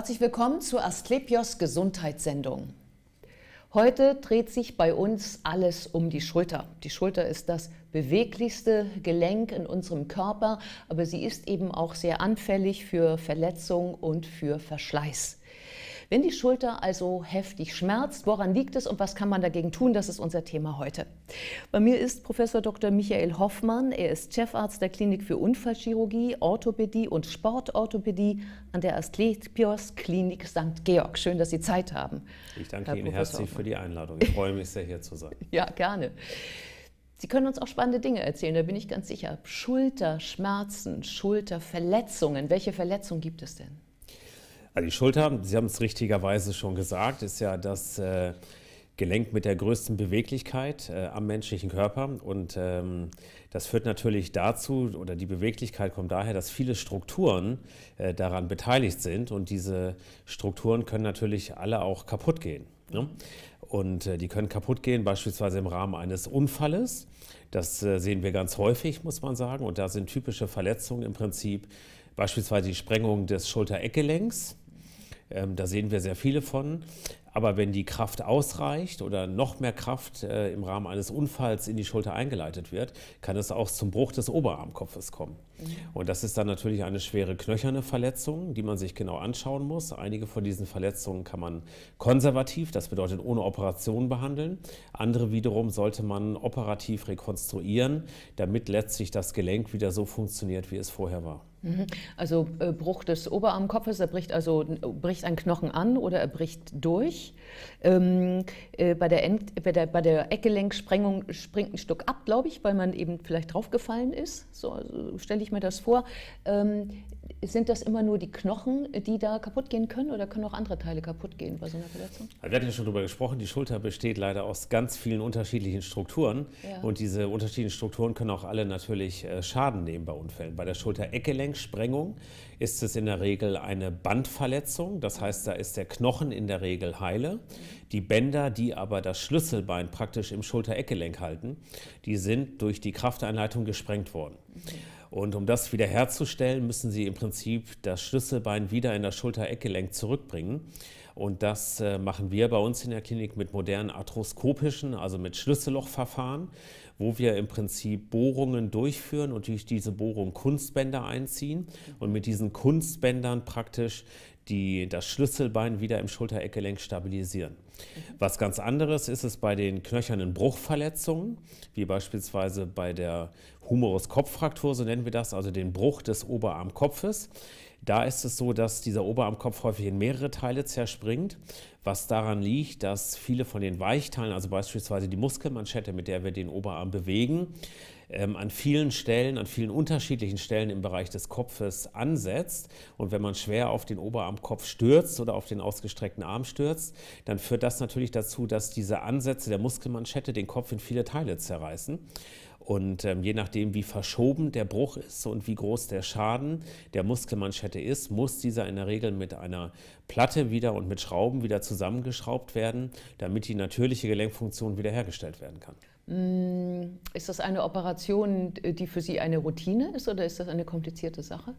Herzlich willkommen zur Asklepios Gesundheitssendung. Heute dreht sich bei uns alles um die Schulter. Die Schulter ist das beweglichste Gelenk in unserem Körper, aber sie ist eben auch sehr anfällig für Verletzung und für Verschleiß. Wenn die Schulter also heftig schmerzt, woran liegt es und was kann man dagegen tun? Das ist unser Thema heute. Bei mir ist Professor Dr. Michael Hoffmann. Er ist Chefarzt der Klinik für Unfallchirurgie, Orthopädie und Sportorthopädie an der Asklepios Klinik St. Georg. Schön, dass Sie Zeit haben. Ich danke Herr Ihnen Professor herzlich Hoffmann. für die Einladung. Ich freue mich sehr, hier zu sein. ja, gerne. Sie können uns auch spannende Dinge erzählen, da bin ich ganz sicher. Schulterschmerzen, Schulterverletzungen. Welche Verletzung gibt es denn? Also die Schulter, Sie haben es richtigerweise schon gesagt, ist ja das äh, Gelenk mit der größten Beweglichkeit äh, am menschlichen Körper. Und ähm, das führt natürlich dazu, oder die Beweglichkeit kommt daher, dass viele Strukturen äh, daran beteiligt sind. Und diese Strukturen können natürlich alle auch kaputt gehen. Ne? Und äh, die können kaputt gehen, beispielsweise im Rahmen eines Unfalles. Das äh, sehen wir ganz häufig, muss man sagen. Und da sind typische Verletzungen im Prinzip beispielsweise die Sprengung des Schultereckgelenks ähm, da sehen wir sehr viele von. Aber wenn die Kraft ausreicht oder noch mehr Kraft äh, im Rahmen eines Unfalls in die Schulter eingeleitet wird, kann es auch zum Bruch des Oberarmkopfes kommen. Mhm. Und das ist dann natürlich eine schwere knöcherne Verletzung, die man sich genau anschauen muss. Einige von diesen Verletzungen kann man konservativ, das bedeutet ohne Operation behandeln. Andere wiederum sollte man operativ rekonstruieren, damit letztlich das Gelenk wieder so funktioniert, wie es vorher war. Mhm. Also äh, Bruch des Oberarmkopfes, er bricht also bricht ein Knochen an oder er bricht durch nicht. Ähm, äh, bei, der End, bei, der, bei der Eckgelenksprengung springt ein Stück ab, glaube ich, weil man eben vielleicht draufgefallen ist. So also stelle ich mir das vor. Ähm, sind das immer nur die Knochen, die da kaputt gehen können oder können auch andere Teile kaputt gehen bei so einer Verletzung? Wir hatten ja schon darüber gesprochen, die Schulter besteht leider aus ganz vielen unterschiedlichen Strukturen ja. und diese unterschiedlichen Strukturen können auch alle natürlich äh, Schaden nehmen bei Unfällen. Bei der Schulter-Eckgelenksprengung ist es in der Regel eine Bandverletzung, das heißt, da ist der Knochen in der Regel heile. Die Bänder, die aber das Schlüsselbein praktisch im Schulter-Eckgelenk halten, die sind durch die Krafteinleitung gesprengt worden. Mhm. Und um das wiederherzustellen, müssen Sie im Prinzip das Schlüsselbein wieder in das Schulter-Eckgelenk zurückbringen. Und das äh, machen wir bei uns in der Klinik mit modernen arthroskopischen, also mit Schlüssellochverfahren, wo wir im Prinzip Bohrungen durchführen und durch diese Bohrung Kunstbänder einziehen und mit diesen Kunstbändern praktisch die das Schlüsselbein wieder im Schulter-Eckgelenk stabilisieren. Was ganz anderes ist es bei den knöchernen Bruchverletzungen, wie beispielsweise bei der Humorus kopffraktur so nennen wir das, also den Bruch des Oberarmkopfes. Da ist es so, dass dieser Oberarmkopf häufig in mehrere Teile zerspringt, was daran liegt, dass viele von den Weichteilen, also beispielsweise die Muskelmanschette, mit der wir den Oberarm bewegen, ähm, an vielen Stellen, an vielen unterschiedlichen Stellen im Bereich des Kopfes ansetzt. Und wenn man schwer auf den Oberarmkopf stürzt oder auf den ausgestreckten Arm stürzt, dann führt das natürlich dazu, dass diese Ansätze der Muskelmanschette den Kopf in viele Teile zerreißen. Und ähm, je nachdem, wie verschoben der Bruch ist und wie groß der Schaden der Muskelmanschette ist, muss dieser in der Regel mit einer Platte wieder und mit Schrauben wieder zusammengeschraubt werden, damit die natürliche Gelenkfunktion wiederhergestellt werden kann. Mm, ist das eine Operation, die für Sie eine Routine ist oder ist das eine komplizierte Sache?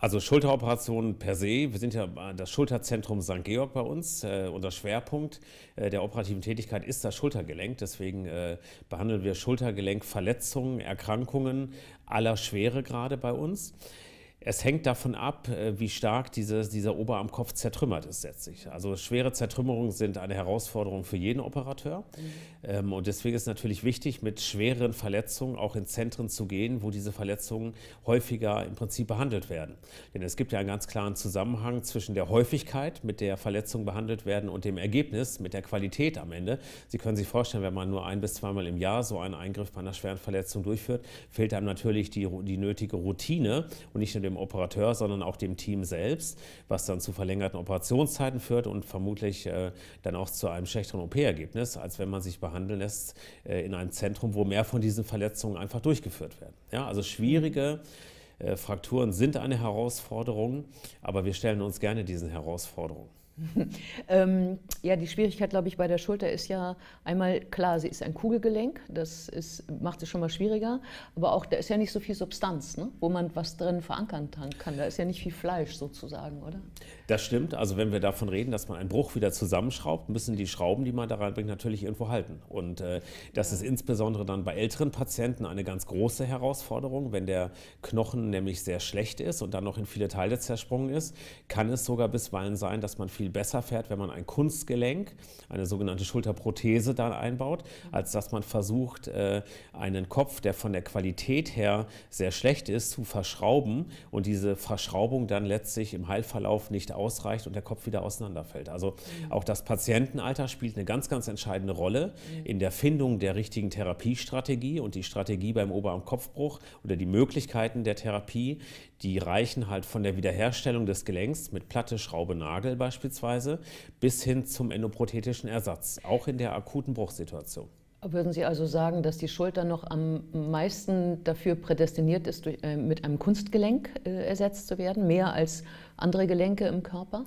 Also Schulteroperationen per se. Wir sind ja das Schulterzentrum St. Georg bei uns. Äh, unser Schwerpunkt äh, der operativen Tätigkeit ist das Schultergelenk. Deswegen äh, behandeln wir Schultergelenkverletzungen, Erkrankungen aller Schwere gerade bei uns. Es hängt davon ab, äh, wie stark dieses, dieser Oberarmkopf zertrümmert ist letztlich. Also schwere Zertrümmerungen sind eine Herausforderung für jeden Operateur. Mhm. Ähm, und deswegen ist es natürlich wichtig, mit schwereren Verletzungen auch in Zentren zu gehen, wo diese Verletzungen häufiger im Prinzip behandelt werden. Denn es gibt ja einen ganz klaren Zusammenhang zwischen der Häufigkeit, mit der Verletzungen behandelt werden, und dem Ergebnis, mit der Qualität am Ende. Sie können sich vorstellen, wenn man nur ein bis zweimal im Jahr so einen Eingriff bei einer schweren Verletzung durchführt, fehlt einem natürlich die, die nötige Routine und nicht nur dem Operateur, sondern auch dem Team selbst, was dann zu verlängerten Operationszeiten führt und vermutlich äh, dann auch zu einem schlechteren OP-Ergebnis, als wenn man sich behandeln lässt äh, in einem Zentrum, wo mehr von diesen Verletzungen einfach durchgeführt werden. Ja, also schwierige äh, Frakturen sind eine Herausforderung, aber wir stellen uns gerne diesen Herausforderungen. ähm, ja, die Schwierigkeit, glaube ich, bei der Schulter ist ja einmal klar, sie ist ein Kugelgelenk, das ist, macht es schon mal schwieriger, aber auch da ist ja nicht so viel Substanz, ne? wo man was drin verankern kann. Da ist ja nicht viel Fleisch sozusagen, oder? Das stimmt. Also wenn wir davon reden, dass man einen Bruch wieder zusammenschraubt, müssen die Schrauben, die man da reinbringt, natürlich irgendwo halten. Und äh, das ja. ist insbesondere dann bei älteren Patienten eine ganz große Herausforderung, wenn der Knochen nämlich sehr schlecht ist und dann noch in viele Teile zersprungen ist, kann es sogar bisweilen sein, dass man viel viel besser fährt, wenn man ein Kunstgelenk, eine sogenannte Schulterprothese dann einbaut, als dass man versucht, äh, einen Kopf, der von der Qualität her sehr schlecht ist, zu verschrauben und diese Verschraubung dann letztlich im Heilverlauf nicht ausreicht und der Kopf wieder auseinanderfällt. Also mhm. auch das Patientenalter spielt eine ganz, ganz entscheidende Rolle mhm. in der Findung der richtigen Therapiestrategie und die Strategie beim Oberarmkopfbruch oder die Möglichkeiten der Therapie, die reichen halt von der Wiederherstellung des Gelenks mit Platte, Schraube, Nagel beispielsweise beispielsweise bis hin zum endoprothetischen Ersatz, auch in der akuten Bruchsituation. Würden Sie also sagen, dass die Schulter noch am meisten dafür prädestiniert ist, durch, äh, mit einem Kunstgelenk äh, ersetzt zu werden, mehr als andere Gelenke im Körper?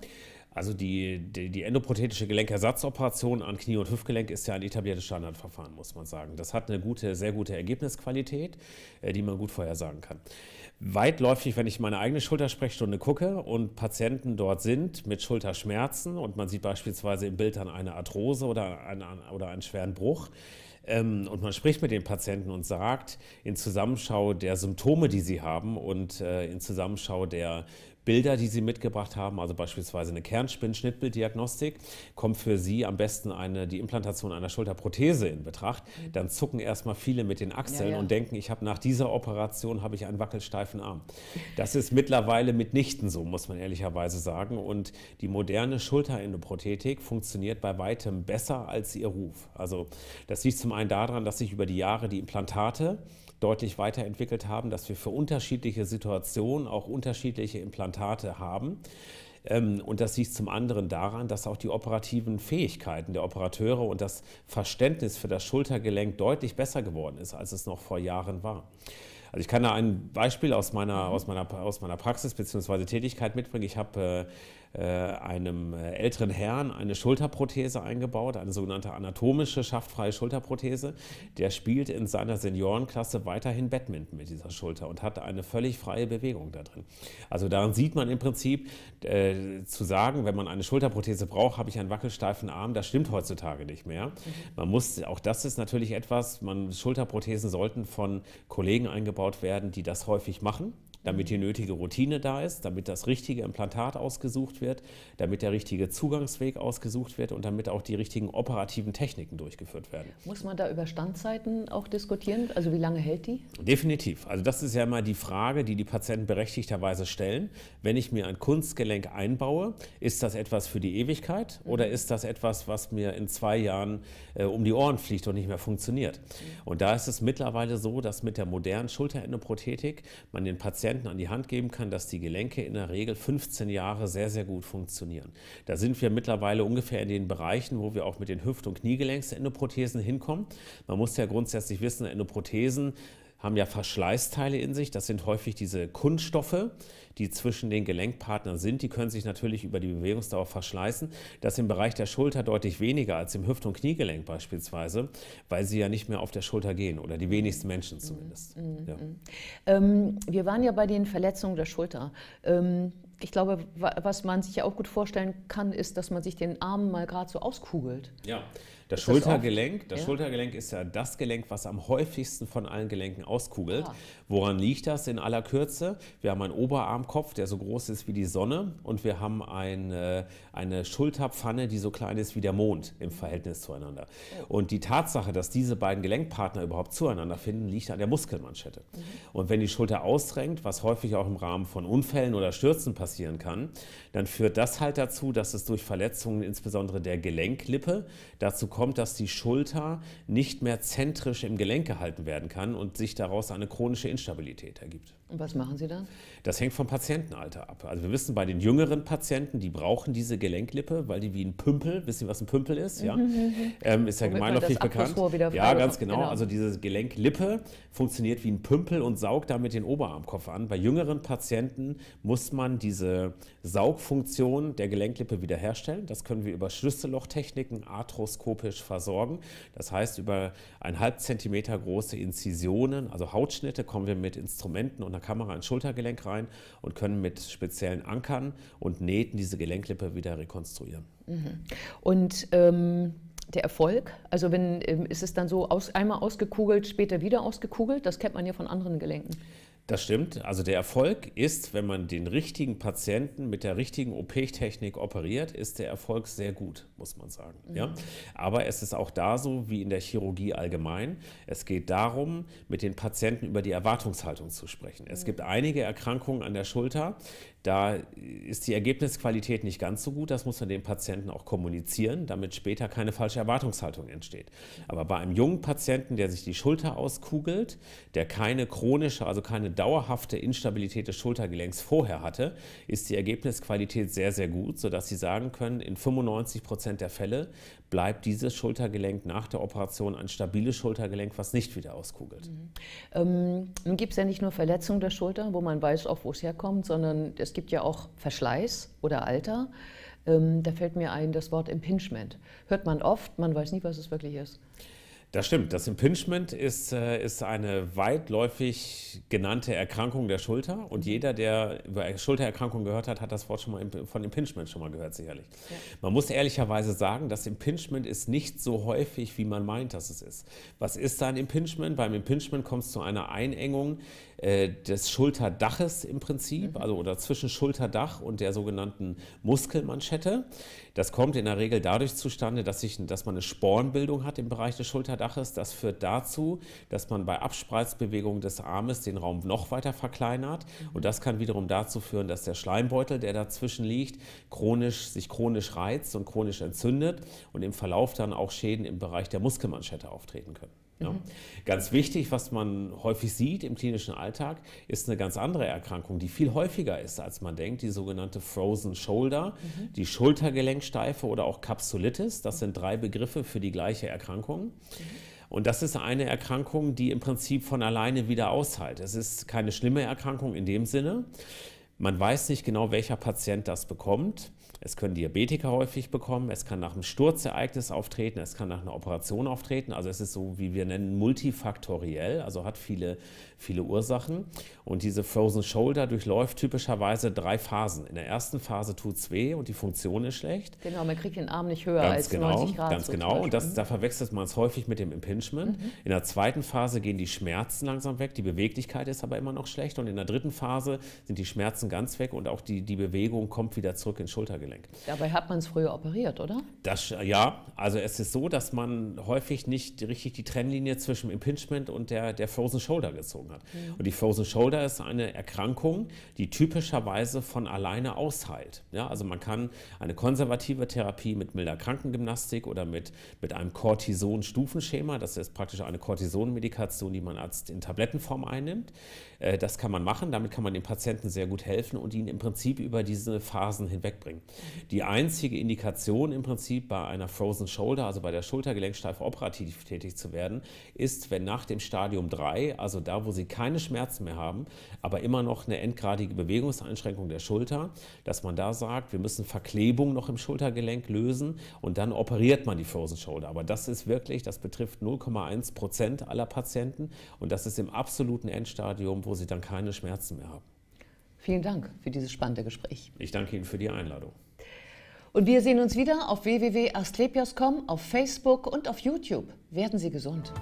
Also die, die, die endoprothetische Gelenkersatzoperation an Knie- und Hüftgelenk ist ja ein etabliertes Standardverfahren, muss man sagen. Das hat eine gute, sehr gute Ergebnisqualität, äh, die man gut vorhersagen kann. Weitläufig, wenn ich meine eigene Schultersprechstunde gucke und Patienten dort sind mit Schulterschmerzen und man sieht beispielsweise im Bild dann eine Arthrose oder einen, oder einen schweren Bruch, ähm, und man spricht mit den Patienten und sagt, in Zusammenschau der Symptome, die sie haben und äh, in Zusammenschau der Bilder, die Sie mitgebracht haben, also beispielsweise eine Kernspinn-Schnittbilddiagnostik, kommt für Sie am besten eine, die Implantation einer Schulterprothese in Betracht. Mhm. Dann zucken erstmal viele mit den Achseln ja, ja. und denken, ich habe nach dieser Operation habe ich einen wackelsteifen Arm. Das ist mittlerweile mitnichten so, muss man ehrlicherweise sagen. Und die moderne Schulterendoprothetik funktioniert bei weitem besser als ihr Ruf. Also das liegt zum einen daran, dass sich über die Jahre die Implantate deutlich weiterentwickelt haben, dass wir für unterschiedliche Situationen auch unterschiedliche Implantate Implantate haben. Ähm, und das liegt zum anderen daran, dass auch die operativen Fähigkeiten der Operateure und das Verständnis für das Schultergelenk deutlich besser geworden ist, als es noch vor Jahren war. Also ich kann da ein Beispiel aus meiner, mhm. aus meiner, aus meiner Praxis bzw. Tätigkeit mitbringen. Ich habe äh, äh, einem äh, älteren Herrn eine Schulterprothese eingebaut, eine sogenannte anatomische schaftfreie Schulterprothese. Der spielt in seiner Seniorenklasse weiterhin Badminton mit dieser Schulter und hat eine völlig freie Bewegung da drin. Also daran sieht man im Prinzip äh, zu sagen, wenn man eine Schulterprothese braucht, habe ich einen wackelsteifen Arm, das stimmt heutzutage nicht mehr. Man muss, auch das ist natürlich etwas, man, Schulterprothesen sollten von Kollegen eingebaut werden, die das häufig machen damit die nötige Routine da ist, damit das richtige Implantat ausgesucht wird, damit der richtige Zugangsweg ausgesucht wird und damit auch die richtigen operativen Techniken durchgeführt werden. Muss man da über Standzeiten auch diskutieren? Also wie lange hält die? Definitiv. Also das ist ja immer die Frage, die die Patienten berechtigterweise stellen. Wenn ich mir ein Kunstgelenk einbaue, ist das etwas für die Ewigkeit oder mhm. ist das etwas, was mir in zwei Jahren äh, um die Ohren fliegt und nicht mehr funktioniert? Mhm. Und da ist es mittlerweile so, dass mit der modernen Schulterendoprothetik man den Patienten Klienten an die Hand geben kann, dass die Gelenke in der Regel 15 Jahre sehr, sehr gut funktionieren. Da sind wir mittlerweile ungefähr in den Bereichen, wo wir auch mit den Hüft- und Kniegelenks-Endoprothesen hinkommen. Man muss ja grundsätzlich wissen, Endoprothesen haben ja Verschleißteile in sich. Das sind häufig diese Kunststoffe, die zwischen den Gelenkpartnern sind. Die können sich natürlich über die Bewegungsdauer verschleißen. Das im Bereich der Schulter deutlich weniger als im Hüft- und Kniegelenk beispielsweise, weil sie ja nicht mehr auf der Schulter gehen oder die wenigsten Menschen mhm. zumindest. Mhm. mhm. Ja. Ähm, wir waren ja bei den Verletzungen der Schulter. Ähm ich glaube, was man sich ja auch gut vorstellen kann, ist, dass man sich den Arm mal gerade so auskugelt. Ja, das ist Schultergelenk, das, das ja. Schultergelenk ist ja das Gelenk, was am häufigsten von allen Gelenken auskugelt. Ah. Woran liegt das in aller Kürze? Wir haben einen Oberarmkopf, der so groß ist wie die Sonne und wir haben eine, eine Schulterpfanne, die so klein ist wie der Mond im Verhältnis zueinander. Oh. Und die Tatsache, dass diese beiden Gelenkpartner überhaupt zueinander finden, liegt an der Muskelmanschette. Mhm. Und wenn die Schulter ausdrängt, was häufig auch im Rahmen von Unfällen oder Stürzen passieren kann, dann führt das halt dazu, dass es durch Verletzungen insbesondere der Gelenklippe dazu kommt, bekommt, dass die Schulter nicht mehr zentrisch im Gelenk gehalten werden kann und sich daraus eine chronische Instabilität ergibt. Und was machen Sie dann? Das hängt vom Patientenalter ab. Also wir wissen bei den jüngeren Patienten, die brauchen diese Gelenklippe, weil die wie ein Pümpel, wissen Sie, was ein Pümpel ist? Ja, ähm, ist ja gemeinläufig bekannt. Ja, ganz genau. genau. Also diese Gelenklippe funktioniert wie ein Pümpel und saugt damit den Oberarmkopf an. Bei jüngeren Patienten muss man diese Saugfunktion der Gelenklippe wiederherstellen. Das können wir über Schlüssellochtechniken arthroskopisch versorgen. Das heißt, über ein halb Zentimeter große Inzisionen, also Hautschnitte, kommen wir mit Instrumenten und einer Kamera ins Schultergelenk rein und können mit speziellen Ankern und Nähten diese Gelenklippe wieder rekonstruieren. Mhm. Und ähm, der Erfolg, also wenn, ähm, ist es dann so aus, einmal ausgekugelt, später wieder ausgekugelt, das kennt man ja von anderen Gelenken. Das stimmt. Also der Erfolg ist, wenn man den richtigen Patienten mit der richtigen OP-Technik operiert, ist der Erfolg sehr gut, muss man sagen. Mhm. Ja? Aber es ist auch da so wie in der Chirurgie allgemein. Es geht darum, mit den Patienten über die Erwartungshaltung zu sprechen. Mhm. Es gibt einige Erkrankungen an der Schulter, da ist die Ergebnisqualität nicht ganz so gut. Das muss man den Patienten auch kommunizieren, damit später keine falsche Erwartungshaltung entsteht. Aber bei einem jungen Patienten, der sich die Schulter auskugelt, der keine chronische, also keine dauerhafte Instabilität des Schultergelenks vorher hatte, ist die Ergebnisqualität sehr, sehr gut, sodass Sie sagen können, in 95 Prozent der Fälle bleibt dieses Schultergelenk nach der Operation ein stabiles Schultergelenk, was nicht wieder auskugelt. Mhm. Ähm, nun gibt es ja nicht nur Verletzungen der Schulter, wo man weiß, auch wo es herkommt, sondern es gibt ja auch Verschleiß oder Alter. Ähm, da fällt mir ein das Wort Impingement. Hört man oft, man weiß nie, was es wirklich ist. Das stimmt. Das Impingement ist, äh, ist eine weitläufig genannte Erkrankung der Schulter. Und mhm. jeder, der über Schultererkrankungen gehört hat, hat das Wort schon mal von Impingement schon mal gehört, sicherlich. Ja. Man muss ehrlicherweise sagen, das Impingement ist nicht so häufig, wie man meint, dass es ist. Was ist da ein Impingement? Beim Impingement kommt es zu einer Einengung äh, des Schulterdaches im Prinzip, mhm. also oder zwischen Schulterdach und der sogenannten Muskelmanschette. Das kommt in der Regel dadurch zustande, dass, ich, dass man eine Spornbildung hat im Bereich des Schulterdaches. Verdacht das führt dazu, dass man bei Abspreizbewegung des Armes den Raum noch weiter verkleinert. Und mhm. das kann wiederum dazu führen, dass der Schleimbeutel, der dazwischen liegt, chronisch, sich chronisch reizt und chronisch entzündet und im Verlauf dann auch Schäden im Bereich der Muskelmanschette auftreten können. Ja. Ne? Mhm. Ganz wichtig, was man häufig sieht im klinischen Alltag, ist eine ganz andere Erkrankung, die viel häufiger ist, als man denkt, die sogenannte Frozen Shoulder, mhm. die Schultergelenksteife oder auch Capsulitis. Das mhm. sind drei Begriffe für die gleiche Erkrankung. Mhm. Und das ist eine Erkrankung, die im Prinzip von alleine wieder aushält. Es ist keine schlimme Erkrankung in dem Sinne, man weiß nicht genau, welcher Patient das bekommt. Es können Diabetiker häufig bekommen, es kann nach einem Sturzereignis auftreten, es kann nach einer Operation auftreten. Also es ist so, wie wir nennen, multifaktoriell, also hat viele, viele Ursachen. Und diese Frozen Shoulder durchläuft typischerweise drei Phasen. In der ersten Phase tut es weh und die Funktion ist schlecht. Genau, man kriegt den Arm nicht höher ganz als genau, 90 Grad. Ganz genau, und das, mhm. da verwechselt man es häufig mit dem Impingement. Mhm. In der zweiten Phase gehen die Schmerzen langsam weg, die Beweglichkeit ist aber immer noch schlecht. Und in der dritten Phase sind die Schmerzen ganz weg und auch die, die Bewegung kommt wieder zurück ins Schultergelenk. Dabei hat man es früher operiert, oder? Das, äh, ja, also es ist so, dass man häufig nicht richtig die Trennlinie zwischen Impingement und der, der Frozen Shoulder gezogen hat. Mhm. Und die Frozen Shoulder ist eine Erkrankung, die typischerweise von alleine ausheilt. Ja, also man kann eine konservative Therapie mit milder Krankengymnastik oder mit, mit einem Cortison-Stufenschema, das ist praktisch eine Cortison-Medikation, die man als in Tablettenform einnimmt, äh, das kann man machen, damit kann man dem Patienten sehr gut helfen helfen und ihn im Prinzip über diese Phasen hinwegbringen. Die einzige Indikation im Prinzip bei einer Frozen Shoulder, also bei der Schultergelenksteife operativ tätig zu werden, ist, wenn nach dem Stadium 3, also da, wo Sie keine Schmerzen mehr haben, aber immer noch eine endgradige Bewegungseinschränkung der Schulter, dass man da sagt, wir müssen Verklebung noch im Schultergelenk lösen und dann operiert man die Frozen Shoulder. Aber das ist wirklich, das betrifft 0,1 Prozent aller Patienten und das ist im absoluten Endstadium, wo sie dann keine Schmerzen mehr haben. Vielen Dank für dieses spannende Gespräch. Ich danke Ihnen für die Einladung. Und wir sehen uns wieder auf www.asklepios.com, auf Facebook und auf YouTube. Werden Sie gesund.